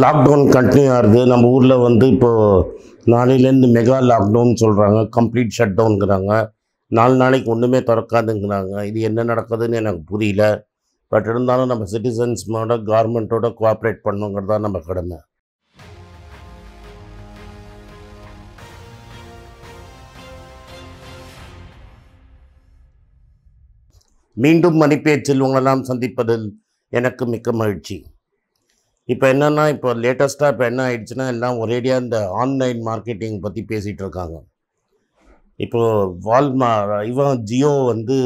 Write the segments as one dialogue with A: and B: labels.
A: lockdown continue ஆகுது நம்ம ஊரில் வந்து இப்போது நாளையிலேருந்து மெகா லாக்டவுன் சொல்கிறாங்க கம்ப்ளீட் ஷட் டவுனுங்கிறாங்க நாலு நாளைக்கு ஒன்றுமே திறக்காதுங்கிறாங்க இது என்ன நடக்குதுன்னு எனக்கு புரியல பட் இருந்தாலும் நம்ம சிட்டிசன்ஸ்மோட கவர்மெண்ட்டோட கோஆப்ரேட் பண்ணுங்கிறது தான் நம்ம கடமை மீண்டும் மணிப்பேச்சில் உங்களெல்லாம் சந்திப்பதில் எனக்கு மிக்க மகிழ்ச்சி இப்போ என்னென்னா இப்போ லேட்டஸ்ட்டாக இப்போ என்ன ஆயிடுச்சுன்னா எல்லாம் ஒரேடியாக இந்த ஆன்லைன் மார்க்கெட்டிங் பற்றி பேசிகிட்டு இருக்காங்க இப்போது வால்மா இவன் ஜியோ வந்து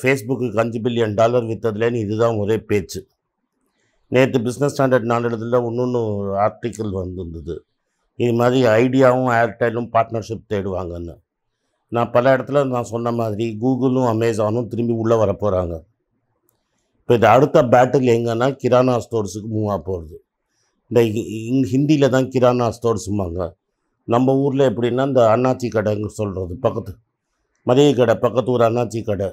A: ஃபேஸ்புக்கு அஞ்சு பில்லியன் டாலர் விற்றதுலேன்னு இதுதான் ஒரே பேச்சு நேற்று பிஸ்னஸ் ஸ்டாண்டர்ட் நாளிடத்தில் இன்னொன்று ஆர்டிக்கிள் வந்துருந்தது இது மாதிரி ஐடியாவும் ஏர்டெல்லும் பார்ட்னர்ஷிப் தேடுவாங்கன்னு நான் பல இடத்துல நான் சொன்ன மாதிரி கூகுளும் அமேசானும் திரும்பி உள்ளே வரப்போகிறாங்க இப்போ இது அடுத்த பேட்டில் எங்கன்னா கிரானா ஸ்டோர்ஸுக்கு மூவ் ஆக போகிறது இந்த இங்கே ஹிந்தியில் தான் கிரானா ஸ்டோர்ஸும்பாங்க நம்ம ஊரில் எப்படின்னா இந்த அண்ணாச்சி கடைங்க சொல்கிறது பக்கத்து மதிய கடை பக்கத்து ஊர் அண்ணாச்சி கடை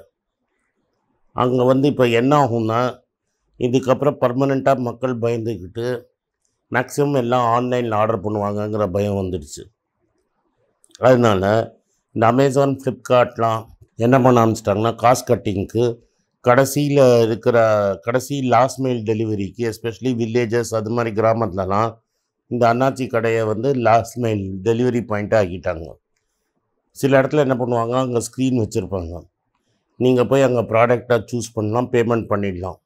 A: அங்கே வந்து இப்போ என்ன ஆகும்னா இதுக்கப்புறம் பர்மனெண்ட்டாக மக்கள் பயந்துக்கிட்டு மேக்ஸிமம் எல்லாம் ஆன்லைனில் ஆர்டர் பண்ணுவாங்கங்கிற பயம் வந்துடுச்சு அதனால் இந்த அமேசான் ஃப்ளிப்கார்ட்லாம் என்ன பண்ண ஆரம்பிச்சிட்டாங்கன்னா காஸ்ட் கட்டிங்க்கு கடைசியில் இருக்கிற கடைசி லாஸ்ட் மைல் டெலிவரிக்கு எஸ்பெஷலி வில்லேஜஸ் அது மாதிரி கிராமத்துலலாம் இந்த அண்ணாச்சி கடையை வந்து லாஸ்ட் மைல் டெலிவரி பாயிண்ட்டாக ஆக்கிட்டாங்க சில இடத்துல என்ன பண்ணுவாங்க அங்கே ஸ்க்ரீன் வச்சுருப்பாங்க நீங்கள் போய் அங்கே ப்ராடக்டாக சூஸ் பண்ணலாம் பேமெண்ட் பண்ணிடலாம்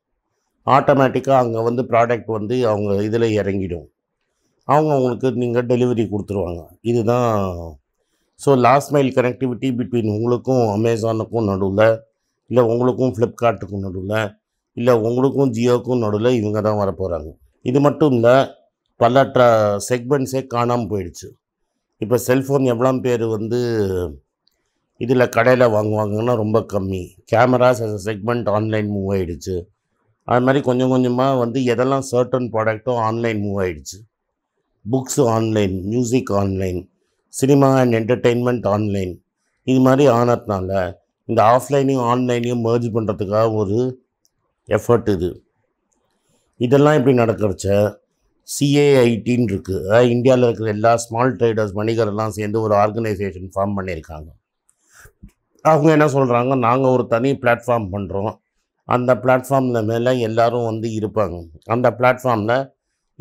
A: ஆட்டோமேட்டிக்காக அங்கே வந்து ப்ராடக்ட் வந்து அவங்க இதில் இறங்கிடும் அவங்க அவங்களுக்கு நீங்கள் டெலிவரி கொடுத்துருவாங்க இதுதான் so last mile connectivity between உங்களுக்கும் அமேசானுக்கும் நடுவில் இல்லை உங்களுக்கும் ஃப்ளிப்கார்ட்டுக்கும் நடுவில் இல்லை உங்களுக்கும் ஜியோக்கும் நடுவில் இவங்க தான் வரப்போகிறாங்க இது மட்டும் இல்லை பல ட்ர செக்மெண்ட்ஸே காணாமல் போயிடுச்சு இப்போ செல்ஃபோன் எவ்வளோ பேர் வந்து இதில் கடையில் வாங்குவாங்கன்னா ரொம்ப கம்மி cameras as segment online move ஆகிடுச்சு அது மாதிரி கொஞ்சம் கொஞ்சமாக வந்து எதெல்லாம் சர்டன் ப்ராடக்ட்டும் ஆன்லைன் மூவ் ஆகிடுச்சு books online music online cinema and entertainment online இது மாதிரி ஆனதுனால இந்த ஆஃப்லைனையும் ஆன்லைனையும் மேர்ஜ் பண்ணுறதுக்காக ஒரு எஃபர்ட் இது இதெல்லாம் இப்படி நடக்கிறச்ச சிஏஐடின்னு இருக்குது அதாவது இந்தியாவில் இருக்கிற எல்லா ஸ்மால் ட்ரேடர்ஸ் வணிகரெல்லாம் சேர்ந்து ஒரு ஆர்கனைசேஷன் ஃபார்ம் பண்ணியிருக்காங்க அவங்க என்ன சொல்கிறாங்க நாங்கள் ஒரு தனி பிளாட்ஃபார்ம் பண்ணுறோம் அந்த பிளாட்ஃபார்மில் மேலே எல்லோரும் வந்து இருப்பாங்க அந்த பிளாட்ஃபார்மில்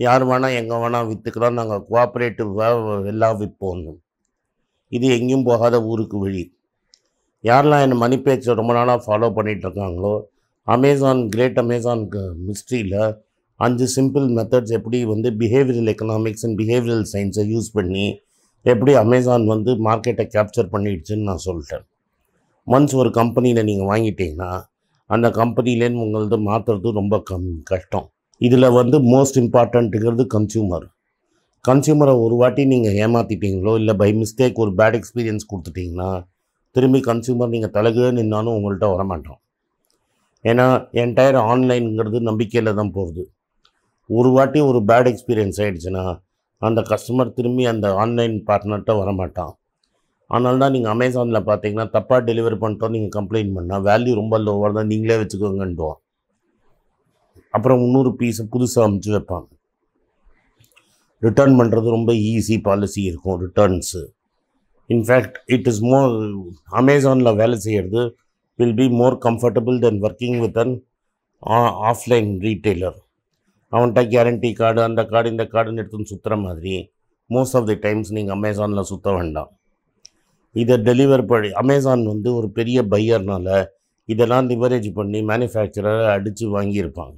A: யார் வேணால் எங்கே வேணால் விற்றுக்கிறோம் நாங்கள் கோஆப்ரேட்டிவாக எல்லாம் விற்போம் இது எங்கேயும் போகாத ஊருக்கு வழி யாரெல்லாம் என் மணி பேச்சை ரொம்ப நாளாக ஃபாலோ பண்ணிகிட்ருக்காங்களோ அமேசான் கிரேட் அமேசானுக்கு மிஸ்ட்ரியில் அஞ்சு சிம்பிள் மெத்தட்ஸ் எப்படி வந்து பிஹேவியரல் எக்கனாமிக்ஸ் அண்ட் பிஹேவியரல் சயின்ஸை யூஸ் பண்ணி எப்படி அமேசான் வந்து மார்க்கெட்டை கேப்சர் பண்ணிடுச்சுன்னு நான் சொல்லிட்டேன் ஒன்ஸ் ஒரு கம்பெனியில் நீங்கள் வாங்கிட்டீங்கன்னா அந்த கம்பெனிலேருந்து உங்களது மாற்றுறது ரொம்ப கம் கஷ்டம் இதில் வந்து மோஸ்ட் இம்பார்ட்டண்ட்டுங்கிறது கன்சியூமர் கன்சியூமரை ஒரு வாட்டி நீங்கள் ஏமாற்றிட்டீங்களோ இல்லை பை மிஸ்டேக் ஒரு பேட் எக்ஸ்பீரியன்ஸ் கொடுத்துட்டிங்கன்னா திரும்பி கன்சியூமர் நீங்கள் தலைகீழ நின்னாலும் உங்கள்கிட்ட வரமாட்டோம் ஏன்னா என்டையர் ஆன்லைனுங்கிறது நம்பிக்கையில் தான் போகுது ஒரு வாட்டி ஒரு பேட் எக்ஸ்பீரியன்ஸ் ஆகிடுச்சுன்னா அந்த கஸ்டமர் திரும்பி அந்த ஆன்லைன் பார்ட்னர்கிட்ட வரமாட்டான் அதனால தான் நீங்கள் அமேசானில் பார்த்தீங்கன்னா தப்பாக டெலிவரி பண்ணிட்டோம் நீங்கள் கம்ப்ளைண்ட் பண்ணால் வேல்யூ ரொம்ப லோவாக தான் நீங்களே வச்சுக்கோங்கன்றோம் அப்புறம் இன்னொரு பீஸை புதுசாக அமுச்சு வைப்பாங்க ரிட்டர்ன் பண்ணுறது ரொம்ப ஈஸி பாலிசி இருக்கும் returns in fact it is more அமேசானில் வேலை செய்கிறது will be more comfortable then working with an offline retailer அவன்கிட்ட கேரண்டி கார்டு அந்த கார்டு இந்த கார்டுன்னு எடுத்துன்னு சுற்றுற மாதிரி மோஸ்ட் ஆஃப் தி டைம்ஸ் நீங்கள் அமேசானில் சுற்ற வேண்டாம் இதை டெலிவர் பண்ணி அமேசான் வந்து ஒரு பெரிய பையர்னால் இதெல்லாம் லிவரேஜ் பண்ணி மேனுஃபேக்சரர் அடித்து வாங்கியிருப்பாங்க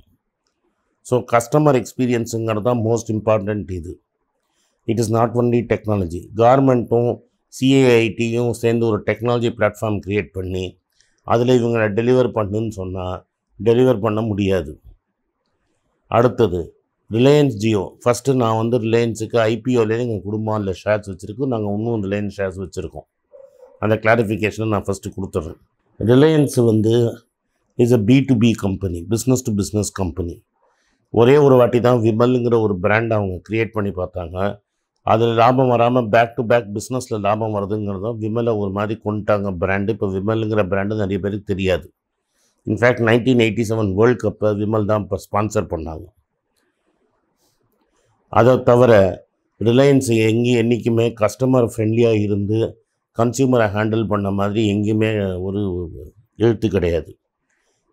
A: ஸோ கஸ்டமர் எக்ஸ்பீரியன்ஸுங்கிறது தான் மோஸ்ட் இம்பார்ட்டண்ட் இது it is not only technology கார்மெண்ட்டும் சிஏஐடியும் சேர்ந்து ஒரு டெக்னாலஜி பிளாட்ஃபார்ம் க்ரியேட் பண்ணி அதில் இவங்களை டெலிவர் பண்ணுன்னு சொன்னால் டெலிவர் பண்ண முடியாது அடுத்தது ரிலையன்ஸ் ஜியோ ஃபஸ்ட்டு நான் வந்து ரிலையன்ஸுக்கு ஐபிஓலேயே எங்கள் குடும்பம் இல்லை ஷேர்ஸ் வச்சுருக்கோம் நாங்கள் இன்னும் ரிலையன்ஸ் ஷேர்ஸ் வச்சுருக்கோம் அந்த கிளாரிஃபிகேஷனை நான் ஃபஸ்ட்டு கொடுத்துட்றேன் ரிலையன்ஸ் வந்து is a B to B company business to business company ஒரே ஒரு வாட்டி தான் விமலுங்கிற ஒரு பிராண்ட் அவங்க க்ரியேட் பண்ணி பார்த்தாங்க அதில் லாபம் வராமல் பேக் டு பேக் பிஸ்னஸில் லாபம் வருதுங்கிறதும் விமலை ஒரு மாதிரி கொண்டுட்டாங்க பிராண்டு இப்போ விமலுங்கிற பிராண்டு நிறைய பேருக்கு தெரியாது in fact nineteen eighty seven world கப்பை விமல் தான் இப்போ ஸ்பான்சர் பண்ணாங்க அதை தவிர ரிலையன்ஸ் எங்கேயும் என்றைக்குமே கஸ்டமர் ஃப்ரெண்ட்லியாக இருந்து கன்சியூமரை ஹேண்டில் பண்ண மாதிரி எங்கேயுமே ஒரு எழுத்து கிடையாது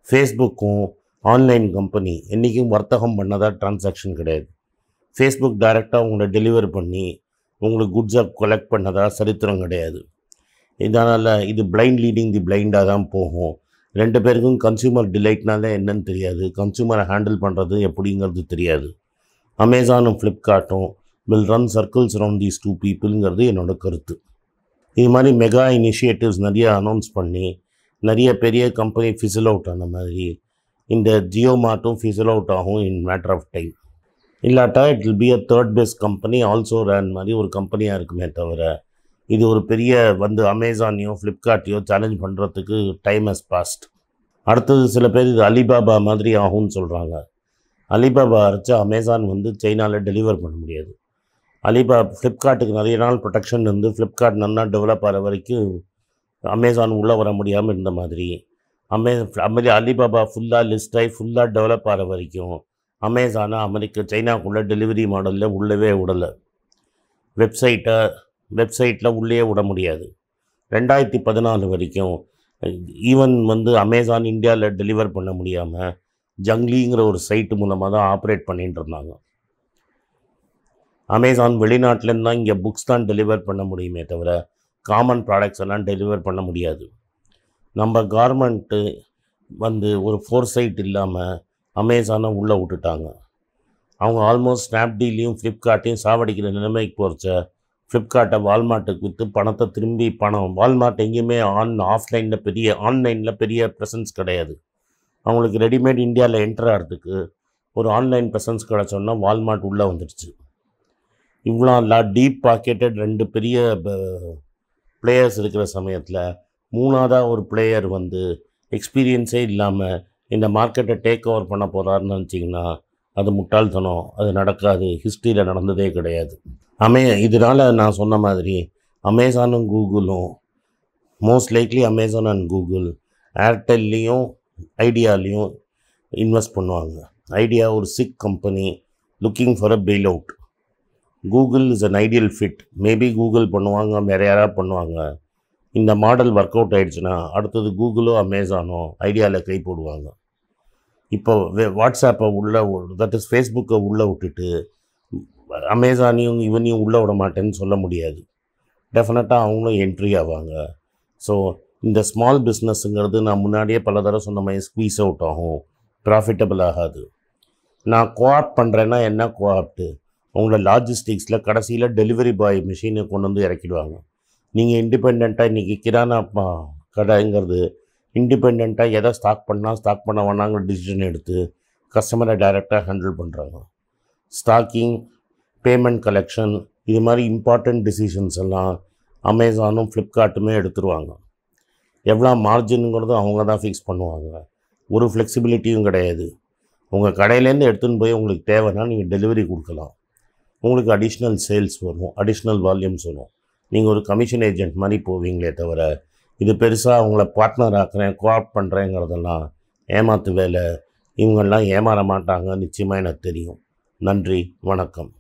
A: ஃபேஸ்புக்கும் ஆன்லைன் கம்பெனி என்றைக்கும் வர்த்தகம் பண்ணதாக ட்ரான்சாக்ஷன் கிடையாது ஃபேஸ்புக் டைரெக்டாக உங்களை டெலிவர் பண்ணி உங்களுக்கு குட்ஸாக கலெக்ட் பண்ணதாக சரித்திரம் கிடையாது இதனால் இது பிளைண்ட் லீடிங் தி பிளைண்டாக தான் போகும் ரெண்டு பேருக்கும் கன்சியூமர் டிலைட்னால என்னன்னு தெரியாது கன்சியூமரை ஹேண்டில் பண்ணுறது எப்படிங்கிறது தெரியாது அமேசானும் ஃப்ளிப்கார்ட்டும் will run circles round these two பீப்புளுங்கிறது என்னோடய கருத்து இது மாதிரி மெகா இனிஷியேட்டிவ்ஸ் நிறையா அனௌன்ஸ் பண்ணி நிறைய பெரிய கம்பெனி ஃபிசில் அவுட் ஆன மாதிரி இந்த ஜியோ மார்ட்டும் ஃபிசில் அவுட் ஆகும் இன் மேட்ரு ஆஃப் டைம் இல்லாட்டா it will be a third best company also run மாதிரி ஒரு கம்பெனியாக இருக்குமே தவிர இது ஒரு பெரிய வந்து அமேசானையோ ஃப்ளிப்கார்ட்டையோ சேலஞ்ச் பண்ணுறதுக்கு டைம் ஹஸ் பாஸ்ட் அடுத்தது சில பேர் இது அலிபாபா மாதிரி ஆகும்னு சொல்கிறாங்க அலிபாபா அரைச்சா அமேசான் வந்து சைனாவில் டெலிவர் பண்ண முடியாது அலிபா ஃப்ளிப்கார்ட்டுக்கு நிறைய நாள் ப்ரொடெக்ஷன் இருந்து ஃப்ளிப்கார்ட் நல்லா டெவலப் ஆகிற வரைக்கும் அமேசான் உள்ளே வர முடியாமல் இருந்த மாதிரி அமே அமே அலிபாபா ஃபுல்லாக லிஸ்ட் ஆகி ஃபுல்லாக டெவலப் ஆகிற வரைக்கும் அமேசானா அமெரிக்க சைனாக்குள்ளே டெலிவரி மாடலில் உள்ளவே விடலை வெப்சைட்டை வெப்சைட்டில் உள்ளே விட முடியாது ரெண்டாயிரத்தி பதினாலு வரைக்கும் ஈவன் வந்து அமேசான் இந்தியாவில் டெலிவர் பண்ண முடியாமல் ஜங்லிங்கிற ஒரு சைட்டு மூலமாக தான் ஆப்ரேட் பண்ணிகிட்டு இருந்தாங்க அமேசான் வெளிநாட்டிலேருந்து தான் இங்கே புக்ஸ் தான் டெலிவர் பண்ண முடியுமே தவிர காமன் ப்ராடக்ட்ஸ் எல்லாம் டெலிவர் பண்ண முடியாது நம்ம கார்மெண்ட்டு வந்து ஒரு ஃபோர் சைட் இல்லாமல் அமேசானை உள்ளே விட்டுட்டாங்க அவங்க ஆல்மோஸ்ட் ஸ்னாப்டீலையும் ஃப்ளிப்கார்ட்டையும் சாவடிக்கிற நிலைமைக்கு போகிறச்ச ஃப்ளிப்கார்ட்டை வால்மார்ட்டுக்கு விற்று பணத்தை திரும்பி பணம் வால்மார்ட் எங்கேயுமே ஆன் ஆஃப்லைனில் பெரிய ஆன்லைனில் பெரிய ப்ரெசன்ஸ் கிடையாது அவங்களுக்கு ரெடிமேட் இந்தியாவில் என்டர் ஆகிறதுக்கு ஒரு ஆன்லைன் ப்ரெசன்ஸ் கிடச்சோன்னா வால்மார்ட் உள்ளே வந்துடுச்சு இவ்வளோ லா டீப் பாக்கெட்டட் ரெண்டு பெரிய பிளேயர்ஸ் இருக்கிற சமயத்தில் மூணாவதாக ஒரு பிளேயர் வந்து எக்ஸ்பீரியன்ஸே இல்லாமல் இந்த மார்க்கெட்டை டேக் ஓவர் பண்ண போகிறாருன்னு நினச்சிங்கன்னா அது முட்டாள்தனம் அது நடக்காது ஹிஸ்ட்ரியில் நடந்ததே கிடையாது அமே இதனால் நான் சொன்ன மாதிரி அமேசானும் கூகுளும் most likely Amazon and Google ஏர்டெல்லையும் ஐடியாலேயும் இன்வெஸ்ட் பண்ணுவாங்க ஐடியா ஒரு sick company looking for a bail out Google is an ideal fit maybe Google பண்ணுவாங்க வேறு யாராவது பண்ணுவாங்க இந்த மாடல் ஒர்க் அவுட் ஆகிடுச்சுன்னா அடுத்தது கூகுளோ அமேசானோ ஐடியாவில் கை போடுவாங்க இப்போ வாட்ஸ்அப்பை உள்ளே தட் இஸ் ஃபேஸ்புக்கை உள்ளே விட்டுட்டு அமேசானையும் இவனையும் உள்ளே விட மாட்டேன்னு சொல்ல முடியாது டெஃபினட்டாக அவங்களும் என்ட்ரி ஆவாங்க ஸோ இந்த ஸ்மால் பிஸ்னஸ்ங்கிறது நான் முன்னாடியே பல தடவை சொன்ன மாதிரி ஸ்குவீஸ் அவுட் ஆகும் ப்ராஃபிட்டபிள் ஆகாது நான் கோஆப்ட் பண்ணுறேன்னா என்ன கோஆப்டு அவங்கள லாஜிஸ்டிக்ஸில் கடைசியில் டெலிவரி பாய் மிஷினை கொண்டு வந்து இறக்கிடுவாங்க நீங்கள் இண்டிபெண்ட்டாக இன்றைக்கி கிரானா கடைங்கிறது இண்டிபெண்ட்டாக எதை ஸ்டாக் பண்ணால் ஸ்டாக் பண்ண வேணாங்கிற டிசிஷன் எடுத்து கஸ்டமரை டைரெக்டாக ஹேண்டில் பண்ணுறாங்க ஸ்டாக்கிங் பேமெண்ட் கலெக்ஷன் இது மாதிரி இம்பார்ட்டண்ட் டிசிஷன்ஸ் எல்லாம் அமேசானும் ஃப்ளிப்கார்ட்டுமே எடுத்துருவாங்க எவ்வளோ மார்ஜினுங்கிறது அவங்க தான் ஃபிக்ஸ் பண்ணுவாங்க ஒரு ஃப்ளெக்சிபிலிட்டியும் கிடையாது உங்கள் கடையிலேருந்து எடுத்துன்னு போய் உங்களுக்கு தேவைன்னா நீங்கள் டெலிவரி கொடுக்கலாம் உங்களுக்கு அடிஷ்னல் சேல்ஸ் வரும் அடிஷ்னல் வால்யூம்ஸ் வரும் நீங்கள் ஒரு கமிஷன் ஏஜென்ட் மாதிரி போவீங்களே தவிர இது பெருசாக அவங்கள பார்ட்னர் ஆக்குறேன் கோஆப் பண்ணுறேங்கிறதெல்லாம் ஏமாத்து வேலை இவங்கெல்லாம் ஏமாற மாட்டாங்க நிச்சயமாக எனக்கு தெரியும் நன்றி வணக்கம்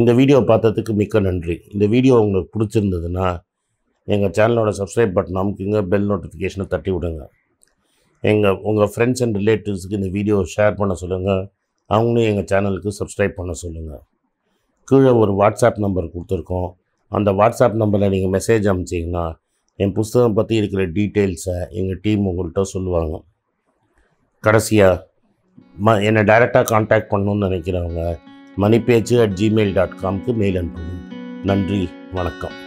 A: இந்த வீடியோ பார்த்ததுக்கு மிக்க நன்றி இந்த வீடியோ உங்களுக்கு பிடிச்சிருந்ததுன்னா எங்கள் சேனலோட சப்ஸ்கிரைப் பட்டன் அமுக்குங்க பெல் நோட்டிஃபிகேஷனை தட்டி விடுங்க எங்கள் உங்கள் ஃப்ரெண்ட்ஸ் அண்ட் ரிலேட்டிவ்ஸுக்கு இந்த வீடியோ ஷேர் பண்ண சொல்லுங்கள் அவங்களும் எங்கள் சேனலுக்கு சப்ஸ்கிரைப் பண்ண சொல்லுங்கள் கீழே ஒரு வாட்ஸ்அப் நம்பர் கொடுத்துருக்கோம் அந்த வாட்ஸ்அப் நம்பரில் நீங்கள் மெசேஜ் அனுப்பிச்சிங்கன்னா என் புஸ்தகம் பற்றி இருக்கிற டீட்டெயில்ஸை எங்கள் டீம் உங்கள்கிட்ட சொல்லுவாங்க கடைசியாக ம என்னை டைரெக்டாக காண்டாக்ட் பண்ணணும்னு நினைக்கிறவங்க மணி பேச்சு அட் ஜிமெயில் டாட் காம்க்கு மெயில் அனுப்புங்க நன்றி வணக்கம்